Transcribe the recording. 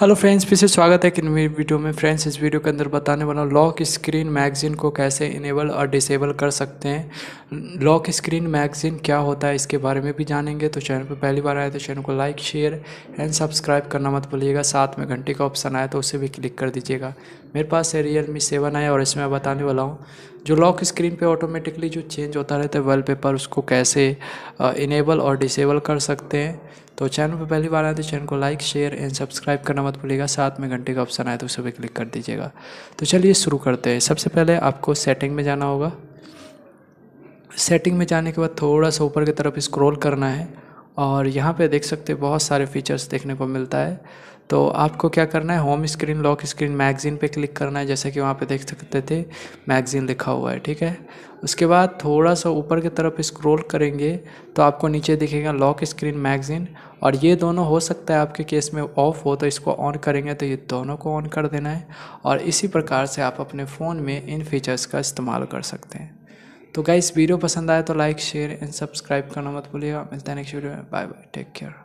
hello friends फिर से स्वागत है कि नई वीडियो में फ्रेंड्स इस वीडियो के अंदर बताने वाला हूँ लॉक स्क्रीन मैगज़ीन को कैसे इनेबल और डिसेबल कर सकते हैं लॉक स्क्रीन मैगज़ीन क्या होता है इसके बारे में भी जानेंगे तो चैनल पर पहली बार आए तो चैनल को लाइक शेयर एंड सब्सक्राइब करना मत भूलिएगा साथ में घंटे का ऑप्शन आया तो उसे भी क्लिक कर दीजिएगा मेरे पास है रियल मी सेवन आया और इसमें बताने वाला हूँ जो लॉक स्क्रीन पे ऑटोमेटिकली जो चेंज होता रहता है वॉलपेपर उसको कैसे इनेबल uh, और डिसेबल कर सकते हैं तो चैनल पर पहली बार आए तो चैनल को लाइक शेयर एंड सब्सक्राइब करना मत भूलिएगा साथ में घंटे का ऑप्शन आए तो उसे भी क्लिक कर दीजिएगा तो चलिए शुरू करते हैं सबसे पहले आपको सेटिंग में जाना होगा सेटिंग में जाने के बाद थोड़ा सा ऊपर की तरफ स्क्रॉल करना है और यहाँ पे देख सकते हैं बहुत सारे फीचर्स देखने को मिलता है तो आपको क्या करना है home screen lock screen magazine पे क्लिक करना है जैसे कि वहाँ पे देख सकते थे मैगज़ीन लिखा हुआ है ठीक है उसके बाद थोड़ा सा ऊपर की तरफ स्क्रॉल करेंगे तो आपको नीचे दिखेगा लॉक स्क्रीन मैगज़ीन और ये दोनों हो सकता है आपके केस में ऑफ़ हो तो इसको ऑन करेंगे तो ये दोनों को ऑन कर देना है और इसी प्रकार से आप अपने फ़ोन में इन फीचर्स का इस्तेमाल कर सकते हैं तो गाइस वीडियो पसंद आए तो लाइक शेयर एंड सब्सक्राइब करना मत भूलिएगा मिलता है नेक्स्ट वीडियो में बाय बाय टेक केयर